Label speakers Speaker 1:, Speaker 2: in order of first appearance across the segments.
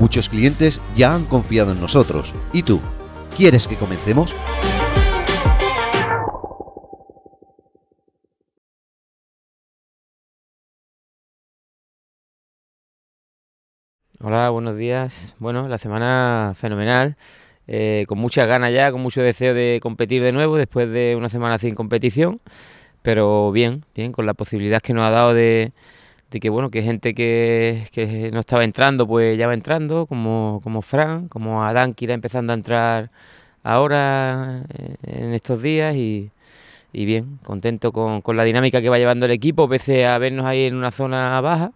Speaker 1: Muchos clientes ya han confiado en nosotros. ¿Y tú? ¿Quieres que comencemos? Hola, buenos días. Bueno, la semana fenomenal, eh, con muchas ganas ya, con mucho deseo de competir de nuevo después de una semana sin competición, pero bien, bien, con la posibilidad que nos ha dado de, de que bueno, que gente que, no estaba entrando, pues ya va entrando, como, como Fran, como Adán que irá empezando a entrar ahora eh, en estos días y, bien, contento con, la dinámica que va llevando el equipo, pese a vernos ahí en una zona baja.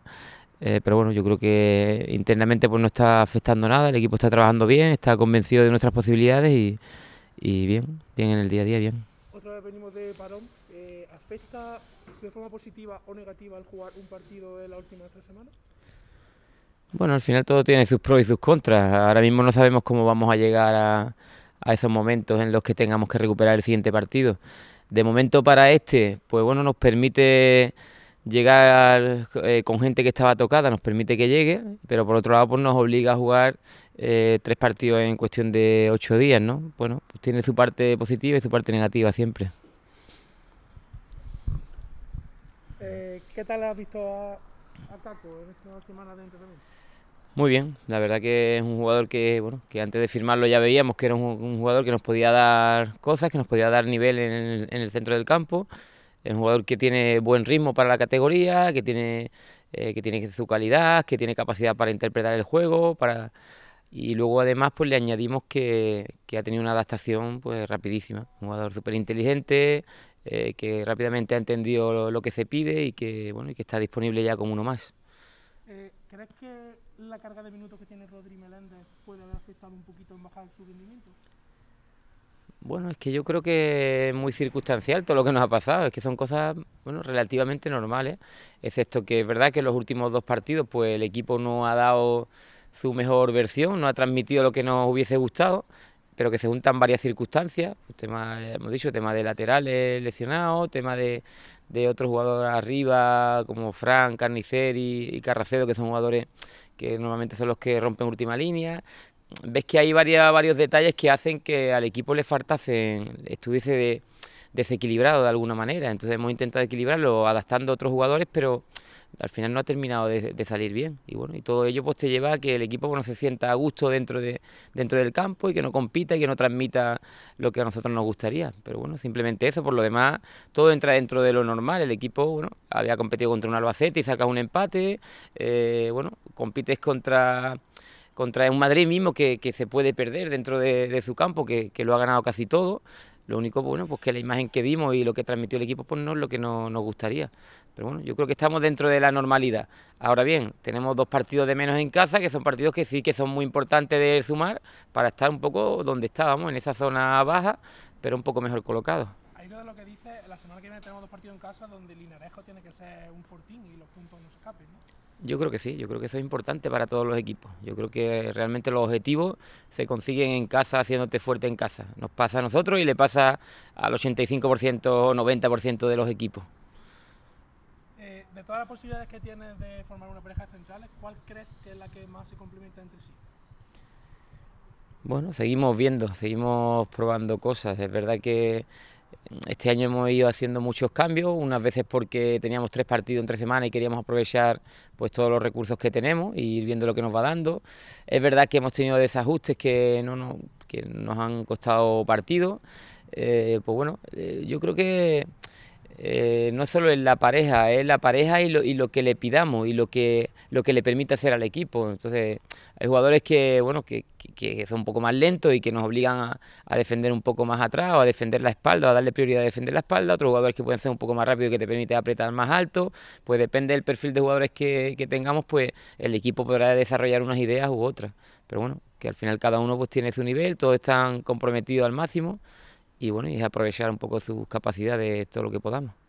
Speaker 1: Eh, pero bueno, yo creo que internamente pues no está afectando nada, el equipo está trabajando bien, está convencido de nuestras posibilidades y bien, bien en el día a día, bien nosotros venimos de parón, eh, ¿afecta de forma positiva o negativa al jugar un partido en las últimas tres semanas? Bueno, al final todo tiene sus pros y sus contras. Ahora mismo no sabemos cómo vamos a llegar a, a esos momentos en los que tengamos que recuperar el siguiente partido. De momento para este, pues bueno, nos permite llegar eh, con gente que estaba tocada nos permite que llegue, pero por otro lado pues nos obliga a jugar eh, tres partidos en cuestión de ocho días, ¿no? Bueno, pues tiene su parte positiva y su parte negativa siempre. Eh, ¿Qué tal has visto a, Taco en estas de entrenamiento? Muy bien, la verdad que es un jugador que, bueno, que antes de firmarlo ya veíamos que era un, jugador que nos podía dar cosas, que nos podía dar nivel en en el centro del campo. Es un jugador que tiene buen ritmo para la categoría, que tiene, eh, que tiene su calidad, que tiene capacidad para interpretar el juego, para y luego además pues le añadimos que, ha tenido una adaptación pues rapidísima, un jugador súper inteligente, eh, que rápidamente ha entendido lo, que se pide y que bueno y que está disponible ya como uno más. Eh, ¿Crees que la carga de minutos que tiene Rodri Meléndez puede haber afectado un poquito en bajar su rendimiento? Bueno, es que yo creo que es muy circunstancial todo lo que nos ha pasado, es que son cosas bueno, relativamente normales, excepto que es verdad que en los últimos dos partidos pues el equipo no ha dado su mejor versión, no ha transmitido lo que nos hubiese gustado, pero que se juntan varias circunstancias, pues, tema, hemos dicho, tema de laterales lesionados, tema de, de otros jugadores arriba como Frank, Carnicer y, y Carracedo, que son jugadores que normalmente son los que rompen última línea, ves que hay varias, varios detalles que hacen que al equipo le faltase, estuviese desequilibrado de alguna manera. Entonces hemos intentado equilibrarlo adaptando a otros jugadores, pero al final no ha terminado de, salir bien. Y bueno, y todo ello pues te lleva a que el equipo se sienta a gusto dentro, de, dentro del campo y que no compita y que no transmita lo que a nosotros nos gustaría. Pero bueno, simplemente eso, por lo demás, todo entra dentro de lo normal. El equipo, bueno, había competido contra un Albacete y saca un empate. Eh, bueno, compites contra contra un Madrid mismo que, se puede perder dentro de, su campo, que, lo ha ganado casi todo. Lo único bueno, pues que la imagen que dimos y lo que transmitió el equipo, pues no es lo que nos gustaría. Pero bueno, yo creo que estamos dentro de la normalidad. Ahora bien, tenemos dos partidos de menos en casa, que son partidos que sí que son muy importantes de sumar para estar un poco donde estábamos, en esa zona baja, pero un poco mejor colocados de lo que dice la semana que viene tenemos dos partidos en casa donde el Linarejo tiene que ser un fortín y los puntos no se escapen, ¿no? Yo creo que sí, yo creo que eso es importante para todos los equipos. Yo creo que realmente los objetivos se consiguen en casa haciéndote fuerte en casa. Nos pasa a nosotros y le pasa al 85% o 90% de los equipos. Eh, de todas las posibilidades que tienes de formar una pareja de centrales, ¿cuál crees que es la que más se complementa entre sí? Bueno, seguimos viendo, seguimos probando cosas. Es verdad que este año hemos ido haciendo muchos cambios, unas veces porque teníamos tres partidos en tres semanas y queríamos aprovechar pues todos los recursos que tenemos y ir viendo lo que nos va dando. Es verdad que hemos tenido desajustes que, no, que nos han costado partidos. Eh, pues bueno, eh, yo creo que eh, no solo en la pareja, es la pareja y lo, y lo que le pidamos y lo que, lo que le permite hacer al equipo. Entonces, hay jugadores que, bueno, que, que son un poco más lentos y que nos obligan a, defender un poco más atrás o a defender la espalda, o a darle prioridad a defender la espalda. Otros jugadores que pueden ser un poco más rápido y que te permite apretar más alto. Pues depende del perfil de jugadores que, que tengamos, pues el equipo podrá desarrollar unas ideas u otras. Pero bueno, que al final cada uno pues tiene su nivel, todos están comprometidos al máximo y bueno, y aprovechar un poco sus capacidades todo lo que podamos.